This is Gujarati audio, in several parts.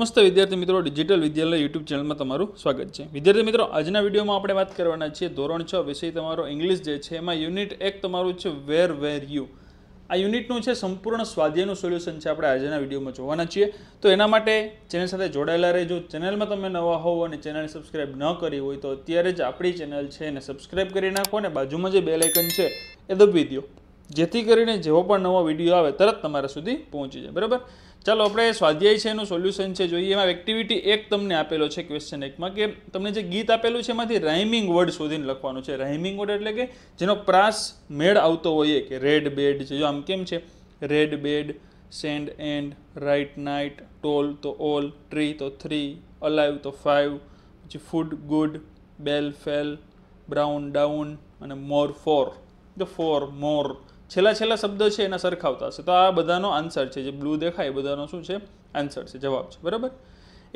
નમસ્તે વિદ્યાર્થી મિત્રો ડિજિટલ વિદ્યાલય યુટ્યુબ ચેનલમાં તમારું સ્વાગત છે વિદ્યાર્થી મિત્રો આજના વિડીયોમાં આપણે વાત કરવાના છીએ ધોરણ છ વિષય તમારો ઇંગ્લિશ જે છે એમાં યુનિટ એક તમારું છે વેર વેર યુ આ યુનિટનું છે સંપૂર્ણ સ્વાધ્યાયનું સોલ્યુશન છે આપણે આજના વિડીયોમાં જોવાના છીએ તો એના માટે ચેનલ સાથે જોડાયેલા રહેજો ચેનલમાં તમે નવા હોવ અને ચેનલ સબસ્ક્રાઇબ ન કરી હોય તો અત્યારે જ આપણી ચેનલ છે એને સબસ્ક્રાઇબ કરી નાખો અને બાજુમાં જે બેલ આઇકન છે એ દબાવી દો જેથી કરીને જેવો પણ નવો વિડીયો આવે તરત તમારા સુધી પહોંચી જાય બરાબર ચાલો આપણે સ્વાધ્યાય છે એનું સોલ્યુશન છે જોઈએ એમાં એક્ટિવિટી એક તમને આપેલો છે ક્વેશ્ચન એકમાં કે તમને જે ગીત આપેલું છે એમાંથી રાઇમિંગ વર્ડ શોધીને લખવાનું છે રાઇમિંગ વર્ડ એટલે કે જેનો પ્રાસ મેળ આવતો હોઈએ કે રેડ બેડ છે જો આમ કેમ છે red bed send and right night tall તો ઓલ ટ્રી તો થ્રી અલાઈવ તો ફાઇવ પછી food good bell fell brown down અને મોર ફોર જો ફોર મોર છેલ્લા છેલ્લા શબ્દ છે એના સરખાવતા હશે તો આ બધાનો આન્સર છે જે બ્લુ દેખાય એ બધાનો શું છે આન્સર છે જવાબ છે બરાબર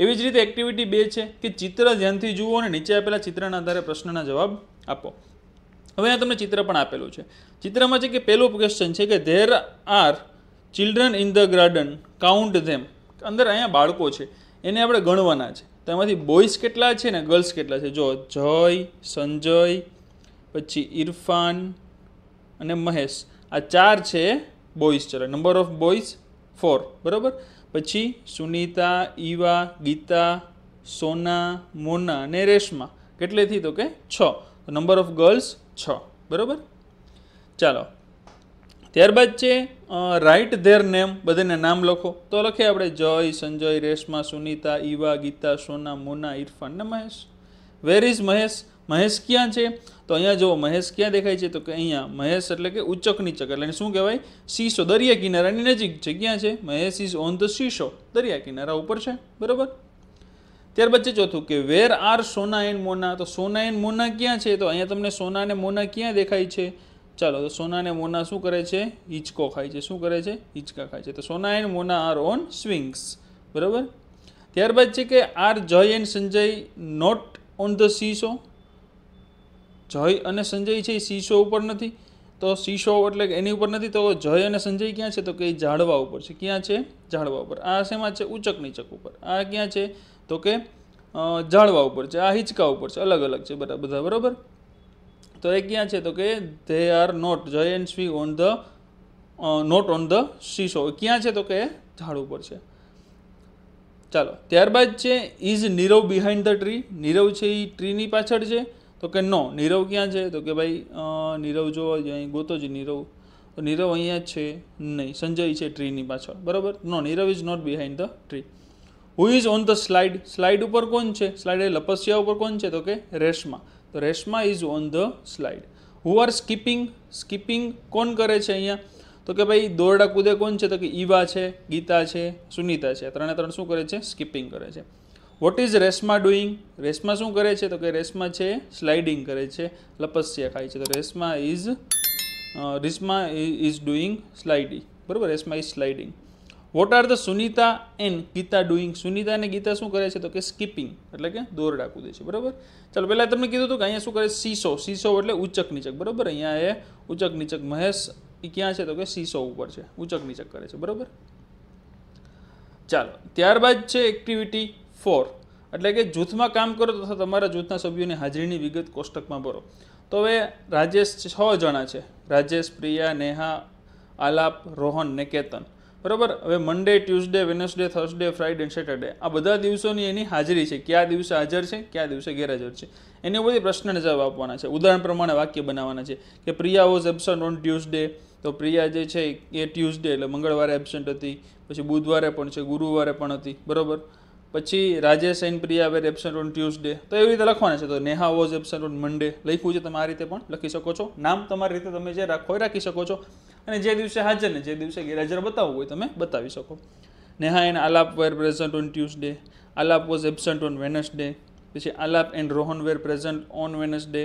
એવી જ રીતે એક્ટિવિટી બે છે કે ચિત્ર ધ્યાનથી જુઓ અને નીચે આપેલા ચિત્રના આધારે પ્રશ્નના જવાબ આપો હવે અહીંયા તમને ચિત્ર પણ આપેલું છે ચિત્રમાં છે કે પહેલું ક્વેશ્ચન છે કે there are children in the garden count them અંદર અહીંયા બાળકો છે એને આપણે ગણવાના છે તેમાંથી બોયઝ કેટલા છે ને ગર્લ્સ કેટલા છે જો જય સંજય પછી ઇરફાન અને મહેશ આ ચાર છે બોઇઝ ચલો નંબર ઓફ બોઇઝ ફોર બરાબર પછી સુનિતા ઈવા ગીતા સોના મોના અને રેશમા કેટલેથી તો કે છ નંબર ઓફ ગર્લ્સ છ બરાબર ચાલો ત્યારબાદ છે રાઇટ ધેર નેમ બધાને નામ લખો તો લખીએ આપણે જય સંજય રેશમા સુનિતા ઈવા ગીતા સોના મોના ઇરફાન ને મહેશ વેર ઇઝ મહેશ મહેશ ક્યાં છે તો અહીંયા જુઓ મહેશ ક્યાં દેખાય છે તો કે અહીંયા મહેશ એટલે કે ઉચ્ચક નીચક એટલે શું કહેવાય શીશો દરિયા કિનારાની નજીક છે ક્યાં છે Mahesh is on the seesaw દરિયા કિનારા ઉપર છે બરાબર ત્યારબાદ છે ચોથું કે વેર આર સોના એન્ડ મોના તો સોના એન્ડ મોના ક્યાં છે તો અહીંયા તમને સોના અને મોના ક્યાં દેખાય છે ચાલો તો સોના અને મોના શું કરે છે હિંચકો ખાય છે શું કરે છે હિંચકા ખાય છે તો Sona and Mona are on swings બરાબર ત્યારબાદ છે કે are Jay and Sanjay not on the seesaw Jay અને સંજય છે એ શીશો ઉપર નથી તો શીશો એટલે એની ઉપર નથી તો જય અને સંજય ક્યાં છે તો કે ઝાડવા ઉપર છે ક્યાં છે ઝાડવા ઉપર આ શેમાં છે ઉચક નીચક ઉપર આ ક્યાં છે તો કે ઝાડવા ઉપર છે આ હિંચકા ઉપર છે અલગ અલગ છે બધા બધા બરાબર તો એ ક્યાં છે તો કે they are not Jay and સ્વી on the not on the seesaw ક્યાં છે તો કે ઝાડ ઉપર છે ચાલો ત્યારબાદ છે is Nirav behind the tree Nirav છે એ ટ્રીની પાછળ છે તો કે નો નીરવ ક્યાં છે તો કે ભાઈ નીરવ જો અહીં ગોતો જ નીરવ તો નીરવ અહીંયા જ છે નહીં સંજય છે ટ્રીની પાછળ બરાબર no Nirav is not behind the tree who is on the slide slide ઉપર કોણ છે સ્લાઇડ એ લપસિયા ઉપર કોણ છે તો કે રેશમા તો Reshma is on the slide who are skipping skipping કોણ કરે છે અહીંયા તો કે ભાઈ દોરડા કૂદે કોણ છે તો કે ઈવા છે ગીતા છે સુનીતા છે ત્રણે ત્રણ શું કરે છે સ્કીપિંગ કરે છે what is Reshma doing Reshma શું કરે છે તો કે રેશમા છે સ્લાઇડિંગ કરે છે લપસ્યા ખાય છે તો Reshma is Reshma is doing sliding બરાબર Reshma is sliding what are the Sunita and Geeta doing Sunita અને ગીતા શું કરે છે તો કે સ્કીપિંગ એટલે કે દોરડા કૂદે છે બરાબર ચાલો પહેલાં તમને કીધું હતું કે અહીંયા શું કરે સીસો સીસો એટલે ઉચક નીચક બરાબર અહીંયા એ ઉચક નીચક મહેશ એ ક્યાં છે તો કે સીસો ઉપર છે ઉચક નીચક કરે છે બરાબર ચાલો ત્યારબાદ છે એક્ટિવિટી ફોર એટલે કે જૂથમાં કામ કરો તથા તમારા જૂથના સભ્યોની હાજરીની વિગત કોષ્ટકમાં ભરો તો હવે રાજેશ છ જણા છે રાજેશ પ્રિયા નેહા આલાપ રોહન ને કેતન બરાબર હવે Monday Tuesday Wednesday Thursday Friday અને સેટરડે આ બધા દિવસોની એની હાજરી છે કયા દિવસે હાજર છે કયા દિવસે ગેરહાજર છે એની બધી પ્રશ્નને જવાબ આપવાના છે ઉદાહરણ પ્રમાણે વાક્ય બનાવવાના છે કે Priya was absent on Tuesday તો પ્રિયા જે છે એ ટ્યુઝડે એટલે મંગળવારે એબસન્ટ હતી પછી બુધવારે પણ છે ગુરુવારે પણ હતી બરાબર પછી Rajesh and Priya were absent on Tuesday તો એવી રીતે લખવાના છે તો Neha was absent on Monday લખ્યું છે તમે આ રીતે પણ લખી શકો છો નામ તમારી રીતે તમે જે રાખો એ રાખી શકો છો અને જે દિવસે હાજર ને જે દિવસે ગેરહાજર બતાવવું હોય તમે બતાવી શકો Neha and Alap were present on Tuesday Alap was absent on Wednesday પછી Alap and Rohan were present on Wednesday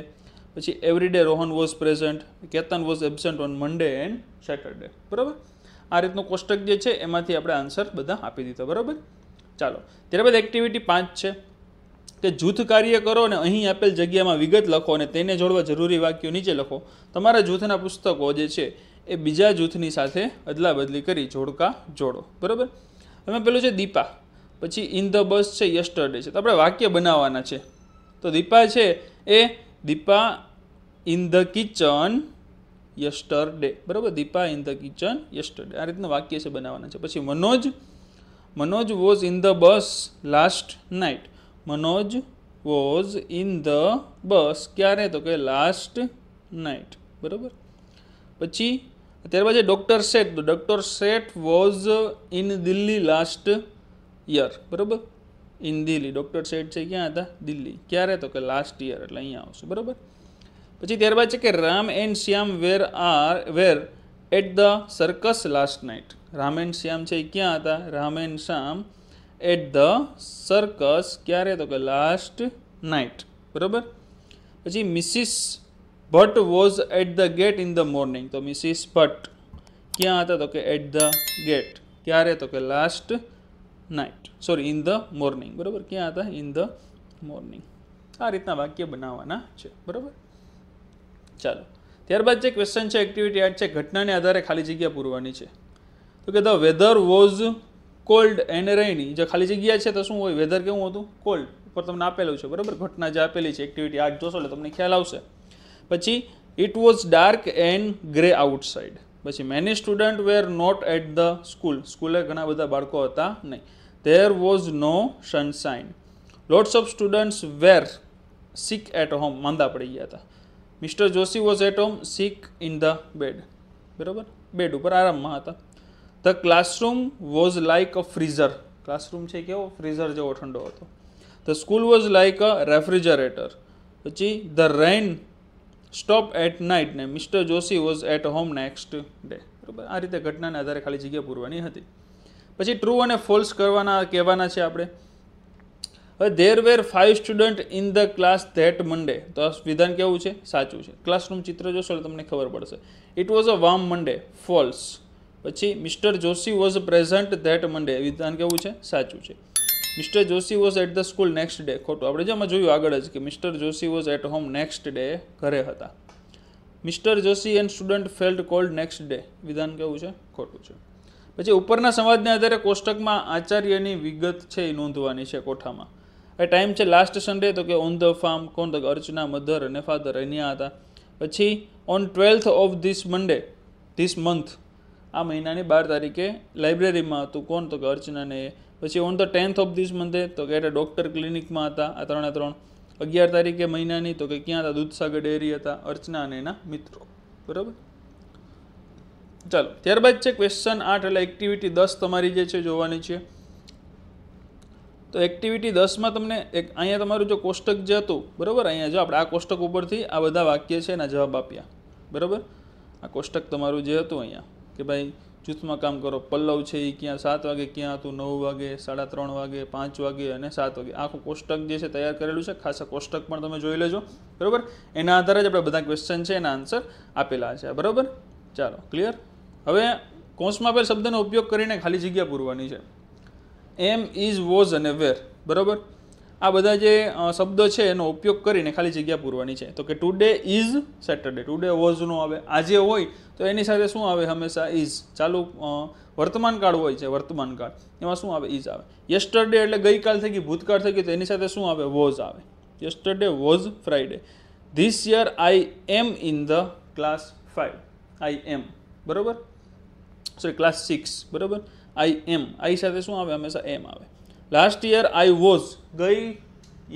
પછી everyday Rohan was present Ketan was absent on Monday and Saturday બરાબર આ રીતનું કોષ્ટક જે છે એમાંથી આપણે આન્સર બધા આપી દીધા બરાબર ચાલો ત્યારબાદ એક્ટિવિટી પાંચ છે કે જૂથ કાર્ય કરો અને અહીં આપેલ જગ્યામાં વિગત લખો અને તેને જોડવા જરૂરી વાક્યો નીચે લખો તમારા જૂથના પુસ્તકો જે છે એ બીજા જૂથની સાથે અદલાબદલી કરી જોડકા જોડો બરાબર અમે પેલું છે દીપા પછી ઇન ધ બસ છે યસ્ટરડે છે તો આપણે વાક્ય બનાવવાના છે તો દીપા છે એ Deepa in the kitchen yesterday બરાબર Deepa in the kitchen yesterday આ રીતનું વાક્ય છે બનાવવાના છે પછી Manoj Manoj was in the bus last night Manoj was in the bus ક્યારે તો કે લાસ્ટ નાઇટ બરાબર પછી ત્યારબાદ છે ડૉક્ટર શેઠ તો doctor Sheth was in Delhi last year બરાબર ઇન દિલ્હી ડૉક્ટર શેઠ છે ક્યાં હતા દિલ્હી ક્યારે તો કે લાસ્ટ યર એટલે અહીંયા આવશે બરાબર પછી ત્યારબાદ છે કે Ram and Shyam were are were at the circus last night રામેન શ્યામ છે એ ક્યાં હતા રામેન શ્યામ એટ ધ સર્કસ ક્યારે તો કે લાસ્ટ નાઇટ બરાબર પછી Mrs Bhatt was at the gate in the morning તો મિસિસ ભટ્ટ ક્યાં હતા તો કે એટ ધ ગેટ ક્યારે તો કે last night sorry in the morning બરાબર ક્યાં હતા ઇન ધ મોર્નિંગ આ રીતના વાક્ય બનાવવાના છે બરાબર ચાલો ત્યારબાદ જે ક્વેશ્ચન છે એક્ટિવિટી આર્ટ છે ઘટનાને આધારે ખાલી જગ્યા પૂરવાની છે તો કે the weather was cold and rainy જે ખાલી જગ્યા છે તો શું હોય વેધર કેવું હતું કોલ્ડ ઉપર તમને આપેલું છે બરાબર ઘટના જે આપેલી છે એક્ટિવિટી આઠ જોશો એટલે તમને ખ્યાલ આવશે પછી it was dark and grey outside પછી many student were not at the school સ્કૂલે ઘણા બધા બાળકો હતા નહીં there was no sunshine lots of students were sick at home માંદા પડી ગયા હતા Mr Joshi was at home sick in the bed બરાબર બેડ ઉપર આરામમાં હતા the classroom was like a freezer classroom છે કેવો ફ્રીઝર જેવો ઠંડો હતો the school was like a refrigerator પછી the rain stop at night ને Mr Joshi was at home next day બરાબર આ રીતે ઘટનાને આધારે ખાલી જગ્યા પૂરવાની હતી પછી ટ્રુ અને ફોલ્સ કરવાના કહેવાના છે આપણે હવે there were five student in the class that Monday તો આ વિધાન કેવું છે સાચું છે ક્લાસરૂમ ચિત્ર જોશો તો તમને ખબર પડશે it was a warm Monday false પછી Mr Joshi was present that Monday વિધાન કેવું છે સાચું છે Mr Joshi was at the school next day ખોટું આપણે જેમાં જોયું આગળ જ કે Mr Joshi was at home next day ઘરે હતા Mr Joshi and student felt cold next day વિધાન કેવું છે ખોટું છે પછી ઉપરના સંવાદને આધારે કોષ્ટકમાં આચાર્યની વિગત છે એ નોંધવાની છે કોઠામાં એ ટાઈમ છે લાસ્ટ સન્ડે તો કે ઓન ધ ફાર્મ કોણ તો અર્ચના મધર અને ફાધર અહીંયા હતા પછી on twelfth of this Monday this month આ મહિનાની બાર તારીખે લાઇબ્રેરીમાં હતું કોણ તો કે અર્ચનાને એ પછી on the tenth of this મંથે તો કે એટલે ડૉક્ટર ક્લિનિકમાં હતા આ ત્રણે ત્રણ અગિયાર તારીખે મહિનાની તો કે ક્યાં હતા દૂધસાગર ડેરી હતા અર્ચના અને એના મિત્રો બરાબર ચાલો ત્યારબાદ છે ક્વેશ્ચન આઠ એટલે એક્ટિવિટી દસ તમારી જે છે જોવાની છે તો એક્ટિવિટી દસમાં તમને એક અહીંયા તમારું જો કોષ્ટક જે હતું બરાબર અહીંયા જો આપણે આ કોષ્ટક ઉપરથી આ બધા વાક્ય છે એના જવાબ આપ્યા બરાબર આ કોષ્ટક તમારું જે હતું અહીંયા કે ભાઈ જૂથમાં કામ કરો પલ્લવ છે એ ક્યાં સાત વાગે ક્યાં હતું નવ વાગે સાડા ત્રણ વાગે પાંચ વાગે અને સાત વાગે આખું કોષ્ટક જે છે તૈયાર કરેલું છે ખાસા કોષ્ટક પણ તમે જોઈ લેજો બરાબર એના આધારે જ આપણે બધા ક્વેશ્ચન છે એના આન્સર આપેલા છે બરાબર ચાલો ક્લિયર હવે કોર્સમાં આપેલ શબ્દનો ઉપયોગ કરીને ખાલી જગ્યા પૂરવાની છે એમ ઇઝ વોઝ અને વેર બરાબર આ બધા જે શબ્દ છે એનો ઉપયોગ કરીને ખાલી જગ્યા પૂરવાની છે તો કે ટુડે ઇઝ સેટરડે ટુડે વોઝનો આવે આજે હોય તો એની સાથે શું આવે હંમેશા ઇઝ ચાલુ વર્તમાનકાળ હોય છે વર્તમાનકાળ એમાં શું આવે ઇઝ આવે યસ્ટરડે એટલે ગઈકાલ થઈ ગઈ ભૂતકાળ થઈ ગયું તો એની સાથે શું આવે વોઝ આવે yesterday was Friday this year I am in the class five I am બરોબર સોરી ક્લાસ સિક્સ બરાબર આઈ એમ આઈ સાથે શું આવે હંમેશા એમ આવે લાસ્ટ યર આઈ વોઝ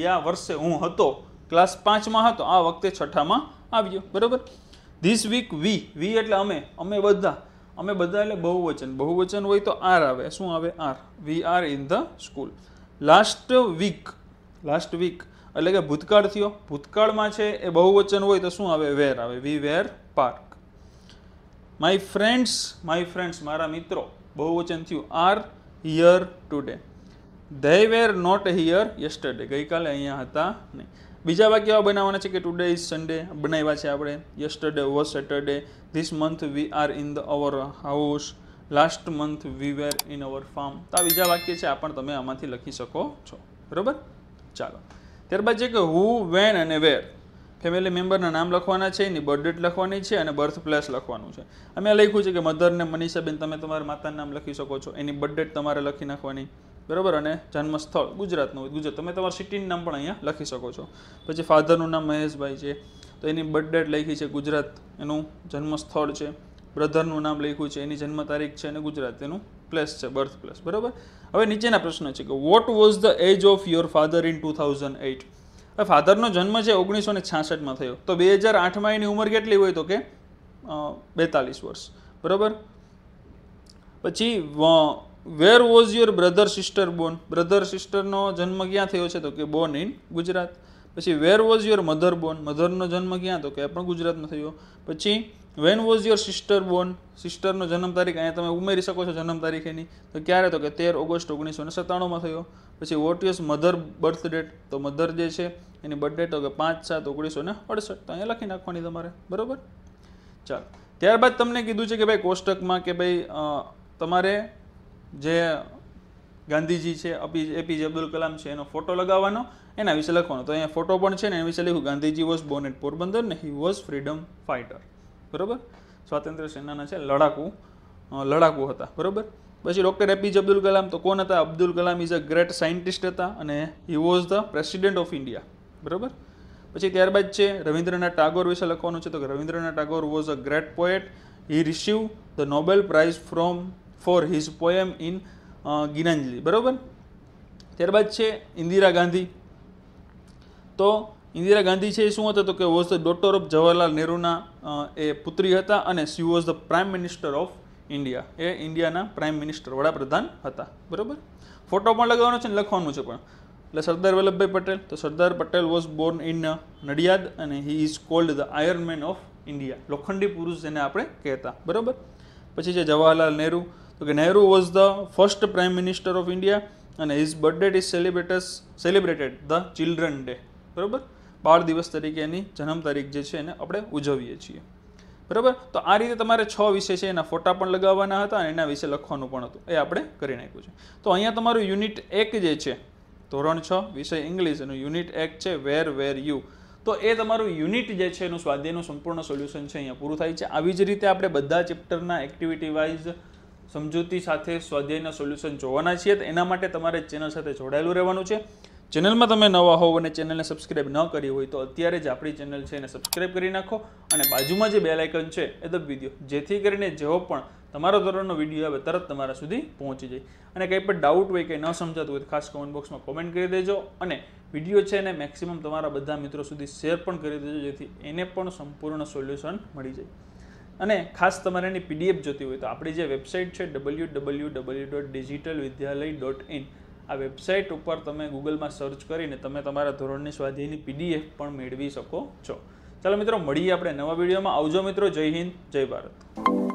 યા વર્ષે હું હતો ક્લાસ પાંચમાં હતો આ વખતે છઠ્ઠામાં આવ્યો બરાબર ધીસ વીક વી વી એટલે અમે અમે બધા અમે બધા એટલે બહુવચન બહુવચન હોય તો આર આવે શું આવે are we are in the school last week last week એટલે કે ભૂતકાળ થયો ભૂતકાળમાં છે એ બહુવચન હોય તો શું આવે વેર આવે we were park my friends my friends મારા મિત્રો બહુવચન થયું are here today they were not here yesterday ગઈકાલે અહીંયા હતા નહીં બીજા વાક્ય એવા બનાવવાના છે કે ટુડે ઇઝ સન્ડે બનાવ્યા છે આપણે yesterday was Saturday this month we are in the our house last month we were in our farm તો આ બીજા વાક્ય છે આ પણ તમે આમાંથી લખી શકો છો બરાબર ચાલો ત્યારબાદ છે કે હુ વેન અને વેર ફેમિલી મેમ્બરના નામ લખવાના છે એની બર્થ ડેટ લખવાની છે અને બર્થ પ્લેસ લખવાનું છે અમે લખ્યું છે કે મધરને મનીષાબેન તમે તમારા માતાનું નામ લખી શકો છો એની બર્થ ડેટ તમારે લખી નાખવાની બરાબર અને જન્મસ્થળ ગુજરાતનું હોય ગુજરાત તમે તમારા સિટીનું નામ પણ અહીંયા લખી શકો છો પછી ફાધરનું નામ મહેશભાઈ છે તો એની બર્થ ડેટ લખી છે ગુજરાત એનું જન્મસ્થળ છે બ્રધરનું નામ લખ્યું છે એની જન્મ તારીખ છે અને ગુજરાત એનું પ્લેસ છે બર્થ પ્લેસ બરાબર હવે નીચેના પ્રશ્ન છે કે what was the age of your father in two thousand eight હવે ફાધરનો જન્મ છે ઓગણીસો ને છાસઠમાં થયો તો બે હજાર આઠમાં એની ઉંમર કેટલી હોય તો કે બેતાલીસ વર્ષ બરાબર પછી where was your brother sister born brother સિસ્ટરનો જન્મ ક્યાં થયો છે તો કે બોર્ન ઇન ગુજરાત પછી where was your mother born મધરનો જન્મ ક્યાં તો કે પણ ગુજરાતમાં થયો પછી when was your sister born સિસ્ટરનો જન્મ તારીખ અહીંયા તમે ઉમેરી શકો છો જન્મ તારીખ એની તો ક્યારે તો કે તેર ઓગસ્ટ ઓગણીસો ને સત્તાણુંમાં થયો પછી what yours mother birth date તો મધર જે છે એની બર્થ ડેટ તો કે પાંચ સાત ઓગણીસો ને અડસઠ તો અહીંયા લખી નાખવાની તમારે બરાબર ચાલો ત્યારબાદ તમને કીધું છે કે ભાઈ કોષ્ટકમાં કે ભાઈ તમારે જે ગાંધીજી છે એપીજે અબ્દુલ કલામ છે એનો ફોટો લગાવવાનો એના વિશે લખવાનો તો અહીંયા ફોટો પણ છે ને એના વિશે લખ્યું Gandhiji was born at Porbandar ને હી વોઝ ફ્રીડમ ફાઇટર બરોબર સ્વાતંત્ર્ય સેનાના છે લડાકુ લડાકુ હતા બરાબર પછી ડૉક્ટર એપીજે અબ્દુલ કલામ તો કોણ હતા Abdul Kalam is a great scientist હતા અને he was the president of India બરાબર પછી ત્યારબાદ છે રવિન્દ્રનાથ ટાગોર વિશે લખવાનું છે તો Rabindranath Tagore was a great poet he receive the Nobel prize from for his poem in Gitanjali બરાબર ત્યારબાદ છે ઇન્દિરા ગાંધી તો ઇન્દિરા ગાંધી છે એ શું હતા તો કે was the daughter of Jawaharlal નહેરુના એ પુત્રી હતા અને she was the prime minister of India એ ઇન્ડિયાના પ્રાઇમ મિનિસ્ટર વડાપ્રધાન હતા બરાબર ફોટો પણ લગાવવાનો છે ને લખવાનું છે પણ એટલે સરદાર વલ્લભભાઈ પટેલ તો Sardar Patel was born in Nadiad અને he is called the iron man of India લોખંડી પુરુષ જેને આપણે કહેતા બરાબર પછી છે જવાહરલાલ નહેરુ તો કે Nehru was the first prime minister of India અને his birthday is celebrates celebrated the children day બરાબર બાળ દિવસ તરીકે એની જન્મ તારીખ જે છે એને આપણે ઉજવીએ છીએ બરાબર તો આ રીતે તમારે છ વિષય છે એના ફોટા પણ લગાવવાના હતા અને એના વિશે લખવાનું પણ હતું એ આપણે કરી નાખ્યું છે તો અહીંયા તમારું યુનિટ એક જે છે ધોરણ છ વિષય ઇંગ્લિશ એનું યુનિટ એક છે વેર વેર યુ તો એ તમારું યુનિટ જે છે એનું સ્વાધ્યાયનું સંપૂર્ણ સોલ્યુશન છે અહીંયા પૂરું થાય છે આવી જ રીતે આપણે બધા ચેપ્ટરના એક્ટિવિટી વાઇઝ સમજૂતી સાથે સ્વાધ્યાયના સોલ્યુશન જોવાના છીએ તો એના માટે તમારે ચેનલ સાથે જોડાયેલું રહેવાનું છે ચેનલમાં તમે નવા હોવ અને ચેનલને સબસ્ક્રાઇબ ન કરી હોય તો અત્યારે જ આપણી ચેનલ છે એને સબસ્ક્રાઈબ કરી નાખો અને બાજુમાં જે બેલ આઇકન છે એ દબાવી દો જેથી કરીને જેવો પણ તમારો ધોરણનો વિડીયો આવે તરત તમારા સુધી પહોંચી જાય અને કંઈ પણ ડાઉટ હોય કે ન સમજાતું હોય તો ખાસ કોમેન્ટ બોક્સમાં કોમેન્ટ કરી દેજો અને વિડીયો છે એને મેક્સિમમ તમારા બધા મિત્રો સુધી શેર પણ કરી દેજો જેથી એને પણ સંપૂર્ણ સોલ્યુશન મળી જાય અને ખાસ તમારે એની પીડીએફ જોતી હોય તો આપણી જે વેબસાઇટ છે W W W dot digital Vidyalaya dot in આ વેબસાઇટ ઉપર તમે ગૂગલમાં સર્ચ કરીને તમે તમારા ધોરણની સ્વાધ્યાયની પીડીએફ પણ મેળવી શકો છો ચાલો મિત્રો મળીએ આપણે નવા વિડીયોમાં આવજો મિત્રો જય હિન્દ જય ભારત